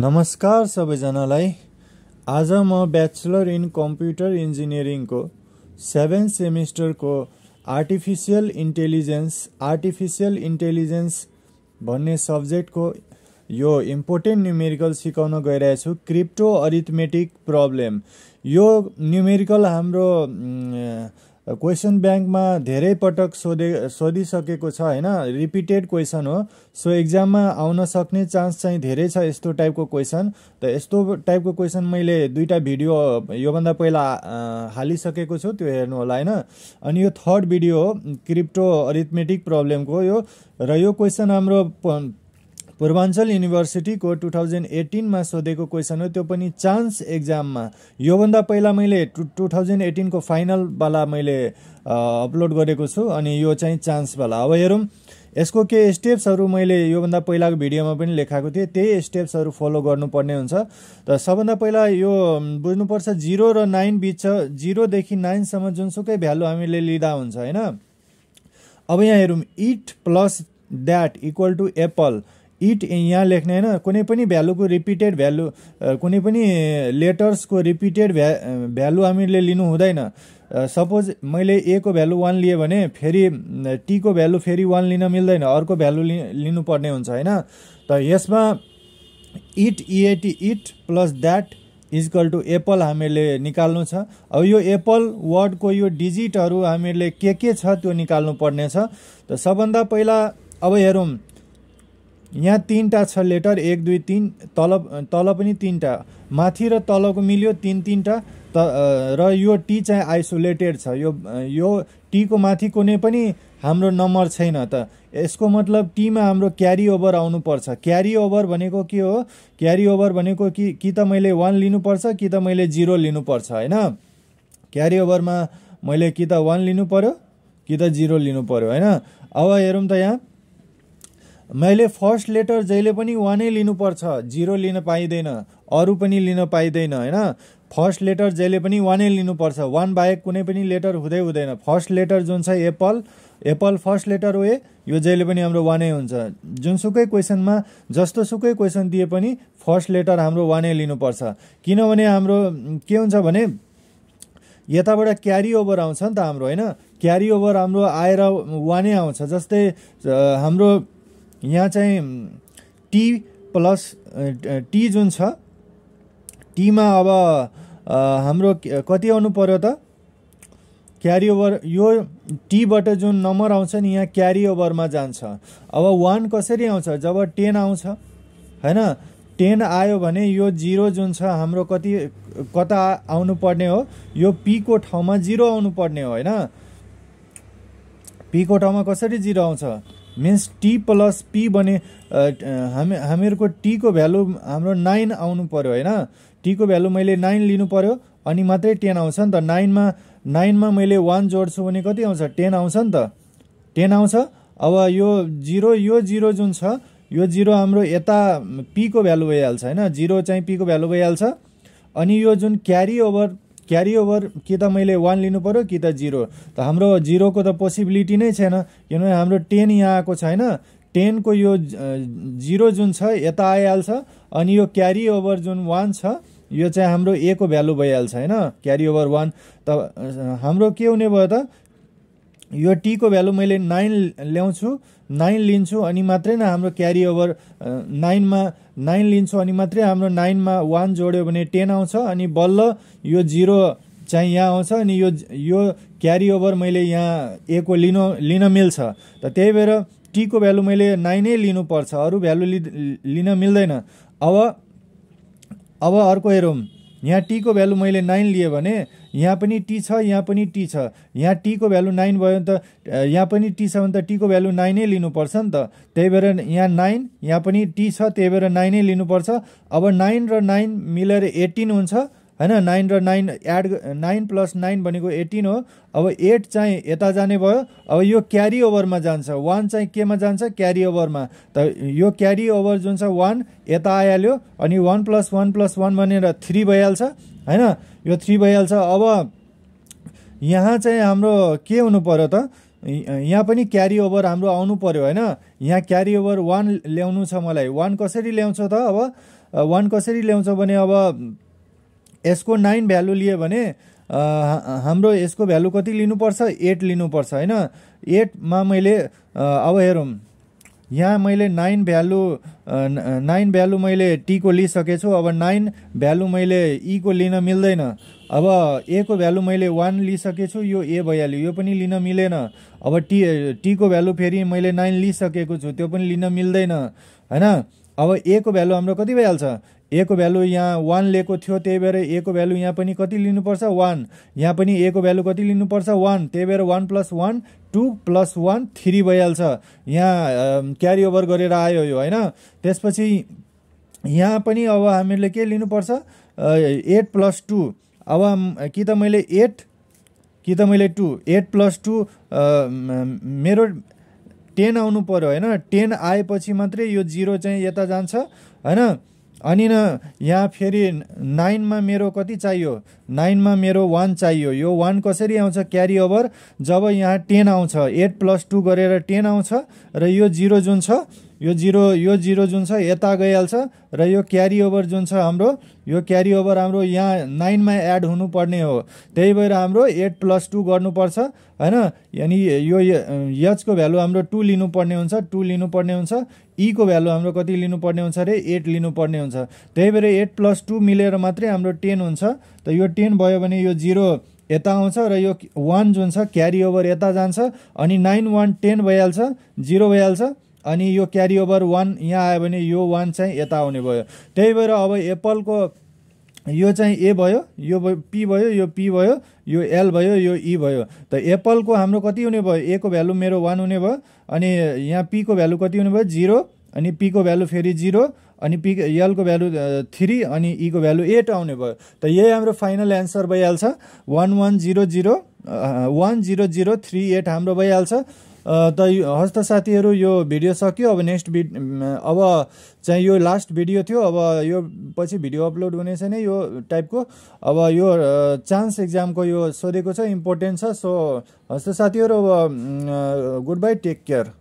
नमस्कार सबैजनालाई आज म ब्याचलर इन कम्प्युटर इन्जिनियरिङको सेभेन सेमिस्टरको आर्टिफिसियल इन्टेलिजेन्स आर्टिफिसियल इन्टेलिजेन्स भन्ने सब्जेक्टको यो इम्पोर्टेन्ट न्युमेरिकल सिकाउन गइरहेछु क्रिप्टो अरिथमेटिक प्रब्लम यो न्युमेरिकल हाम्रो क्वेसन ब्याङ्कमा धेरै पटक सोधे सोधिसकेको छ होइन रिपिटेड क्वेसन हो सो एक्जाममा आउन सक्ने चान्स चाहिँ धेरै छ यस्तो टाइपको क्वेसन त यस्तो टाइपको क्वेसन मैले दुईवटा भिडियो योभन्दा पहिला हालिसकेको छु त्यो हेर्नु होला होइन अनि यो थर्ड भिडियो हो क्रिप्टो अरिथमेटिक प्रब्लमको यो र यो क्वेसन हाम्रो पूर्वाञ्चल युनिभर्सिटीको टु थाउजन्ड एटिनमा सोधेको क्वेसन हो त्यो पनि चान्स एक्जाममा योभन्दा पहिला मैले टु टु थाउजन्ड एटिनको फाइनलवाला मैले अपलोड गरेको छु अनि यो चाहिँ चान्सवाला अब हेरौँ यसको के स्टेप्सहरू मैले योभन्दा पहिलाको भिडियोमा पनि लेखाएको थिएँ त्यही स्टेप्सहरू फलो गर्नुपर्ने हुन्छ त सबभन्दा पहिला यो बुझ्नुपर्छ जिरो र नाइन बिच छ जिरोदेखि नाइनसम्म जुनसुकै भ्यालु हामीले लिँदा हुन्छ होइन अब यहाँ हेरौँ eat plus that equal to apple eat यहाँ लेख्ने होइन कुनै पनि भ्यालुको रिपिटेड भ्यालु कुनै पनि लेटर्सको रिपिटेड भ्या भ्यालु हामीले लिनु हुँदैन सपोज मैले ए को भ्यालु वान लिएँ भने फेरि टीको भ्यालु फेरि वान लिन मिल्दैन अर्को भ्यालु लि लिनुपर्ने हुन्छ होइन त यसमा eat E A T eat plus that equal to apple हामीले निकाल्नु छ अब यो एप्पल वर्डको यो डिजिटहरू हामीले के के छ त्यो निकाल्नु पर्नेछ त सबभन्दा पहिला अब हेरौँ यहाँ तिनवटा छ लेटर एक दुई तिन तल तल पनि तिनवटा माथि र तलको मिल्यो तिन तिनवटा त र यो टी चाहिँ आइसोलेटेड छ यो यो टीको माथि कुनै पनि हाम्रो नम्बर छैन त यसको मतलब टीमा हाम्रो क्यारी ओभर आउनुपर्छ क्यारी ओभर भनेको के हो क्यारी ओभर भनेको कि कि त मैले वान लिनुपर्छ कि त मैले जिरो लिनुपर्छ होइन क्यारी ओभरमा मैले कि त वान लिनु पऱ्यो कि त जिरो लिनु पऱ्यो होइन अब हेरौँ त यहाँ मैले फर्स्ट लेटर जहिले पनि वानै लिनुपर्छ जिरो लिन पाइँदैन अरू पनि लिन पाइँदैन होइन फर्स्ट लेटर जहिले पनि वानै लिनुपर्छ वान बाहेक कुनै पनि लेटर हुँदै हुँदैन फर्स्ट लेटर जुन छ एप्पल एप्पल फर्स्ट लेटर वे यो जहिले पनि हाम्रो वानै हुन्छ जुनसुकै क्वेसनमा सुकै क्वेसन दिए पनि फर्स्ट लेटर हाम्रो वानै लिनुपर्छ किनभने हाम्रो के हुन्छ भने यताबाट क्यारी ओभर आउँछ नि त हाम्रो होइन क्यारी ओभर हाम्रो आएर वानै आउँछ जस्तै हाम्रो यहाँ चाहिँ टी प्लस टी जुन छ टीमा अब हाम्रो कति आउनु पर्यो त क्यारी ओभर यो टीबाट जुन नम्बर आउँछ नि यहाँ क्यारी ओभरमा जान्छ अब वान कसरी आउँछ जब टेन आउँछ होइन टेन आयो भने यो जिरो जुन छ हाम्रो कति कता आउनु पर्ने हो यो पीको ठाउँमा जिरो आउनु पर्ने हो होइन पीको ठाउँमा कसरी जिरो आउँछ मिन्स टी प्लस पी भने हामी हामीहरूको टीको भ्यालु हाम्रो नाइन आउनु पऱ्यो होइन टीको भ्यालु मैले नाइन लिनु पऱ्यो अनि मात्रै टेन आउँछ नि त नाइनमा नाइनमा मैले वान जोड्छु भने कति आउँछ टेन आउँछ नि त टेन आउँछ अब यो जिरो यो जिरो जुन छ यो जिरो हाम्रो यता पीको भ्यालु भइहाल्छ होइन जिरो चाहिँ पीको भ्यालु भइहाल्छ अनि यो जुन क्यारी ओभर क्यारी ओभर कि त मैले वान लिनु पऱ्यो कि त जिरो त हाम्रो जिरोको त पोसिबिलिटी नै छैन किनभने हाम्रो टेन यहाँ आएको छैन टेनको यो जिरो जुन छ यता आइहाल्छ अनि यो क्यारी ओभर जुन वान छ यो चाहिँ हाम्रो ए को भ्यालु भइहाल्छ होइन क्यारी ओभर वान त हाम्रो के हुने भयो त यो टीको भ्यालु मैले नाइन ल्याउँछु नाइन लिन्छु अनि मात्रै न हाम्रो क्यारी ओभर नाइनमा नाइन लिन्छु अनि मात्रै हाम्रो नाइनमा वान जोड्यो भने टेन आउँछ अनि बल्ल यो जिरो चाहिँ यहाँ आउँछ अनि यो यो क्यारी ओभर मैले यहाँ ए को लिन लिन मिल्छ त त्यही भएर टीको भ्यालु मैले नाइनै लिनुपर्छ अरू भ्यालु लिन मिल्दैन अब अब अर्को हेरौँ यहाँ टीको भ्यालु मैले नाइन लिएँ भने यहाँ पनि टी छ यहाँ पनि टी छ यहाँ टीको भ्यालु नाइन भयो भने त यहाँ पनि टी छ भने त टीको भ्यालु नाइनै लिनुपर्छ नि त त्यही भएर यहाँ नाइन यहाँ पनि टी छ त्यही भएर नाइनै लिनुपर्छ अब नाइन र नाइन मिलेर एटिन हुन्छ होइन नाइन र nine add nine plus nine भनेको एटिन हो अब एट चाहिँ यता जाने भयो अब यो क्यारी ओभरमा जान्छ वान चाहिँ केमा जान्छ क्यारी ओभरमा त यो क्यारी ओभर जुन छ वान यता आइहाल्यो अनि one plus one plus one भनेर थ्री भइहाल्छ होइन यो थ्री भइहाल्छ अब यहाँ चाहिँ हाम्रो के हुनु पऱ्यो त यहाँ पनि क्यारी ओभर हाम्रो आउनु पऱ्यो होइन यहाँ क्यारी ओभर वान ल्याउनु छ मलाई वान कसरी ल्याउँछ त अब वान कसरी ल्याउँछ भने अब यसको नाइन भ्यालु लियो भने हाम्रो यसको भ्यालु कति लिनुपर्छ एट लिनुपर्छ होइन एटमा मैले अब हेरौँ यहाँ मैले नाइन भ्यालु नाइन भ्यालु मैले टीको लिइसकेछु अब नाइन भ्यालु मैले ईको लिन मिल्दैन अब ए को भ्यालु मैले वान लिइसकेछु यो ए भइहाल्यो यो पनि लिन मिलेन अब टी टीको भ्यालु फेरि मैले नाइन लिइसकेको छु त्यो पनि लिन मिल्दैन होइन अब ए को भ्यालु हाम्रो कति भइहाल्छ ए को भ्यालु यहाँ वान लिएको थियो त्यही भएर को भ्यालु यहाँ पनि कति लिनुपर्छ वान यहाँ पनि ए को भ्यालु कति लिनुपर्छ वान त्यही भएर one plus one two plus one three भइहाल्छ यहाँ क्यारी ओभर गरेर आयो यो होइन त्यसपछि यहाँ पनि अब हामीले के लिनुपर्छ एट प्लस टू अब कि त मैले एट कि त मैले टू एट प्लस टू मेरो टेन आउनु पऱ्यो होइन टेन आएपछि मात्रै यो जिरो चाहिँ यता जान्छ होइन अनि न यहाँ फेरि नाइनमा मेरो कति चाहियो नाइनमा मेरो वान चाहियो यो वान कसरी आउँछ क्यारी ओभर जब यहाँ टेन आउँछ एट प्लस टू गरेर टेन आउँछ र यो जिरो जुन छ यो जिरो यो जिरो जुन छ यता गइहाल्छ र यो क्यारी ओभर जुन छ हाम्रो यो क्यारी ओभर हाम्रो यहाँ नाइनमा एड हुनुपर्ने हो त्यही भएर हाम्रो एट प्लस टू गर्नुपर्छ होइन यानि यो यचको भ्यालु हाम्रो टू लिनुपर्ने हुन्छ टू लिनुपर्ने हुन्छ ईको भ्यालु हाम्रो कति लिनुपर्ने हुन्छ अरे एट लिनुपर्ने हुन्छ त्यही भएर एट प्लस टू मिलेर मात्रै हाम्रो टेन हुन्छ त यो टेन भयो भने यो जिरो यता आउँछ र यो वान जुन छ क्यारी ओभर यता जान्छ अनि नाइन वान टेन भइहाल्छ जिरो भइहाल्छ अनि यो क्यारी ओभर वान यहाँ आयो भने यो वान चाहिँ यता आउने भयो त्यही भएर अब एप्पलको यो चाहिँ ए भयो यो पी भयो यो पी भयो यो एल भयो यो ई भयो त एप्पलको हाम्रो कति हुने भयो ए को भ्यालु मेरो वान हुने भयो अनि यहाँ पीको भ्यालु कति हुने भयो जिरो अनि पीको भ्यालु फेरि जिरो अनि पी एलको भ्यालु थ्री अनि ईको भ्यालु एट आउने भयो त यही हाम्रो फाइनल एन्सर भइहाल्छ one one zero zero one zero zero three eight हाम्रो भइहाल्छ त त साथीहरू यो भिडियो सक्यो अब नेक्स्ट भिड अब चाहिँ यो लास्ट भिडियो थियो अब यो पछि भिडियो अपलोड हुनेछ नै यो टाइपको अब यो चान्स एक्जामको यो सोधेको छ इम्पोर्टेन्ट छ सो त साथीहरू अब गुड बाई टेक केयर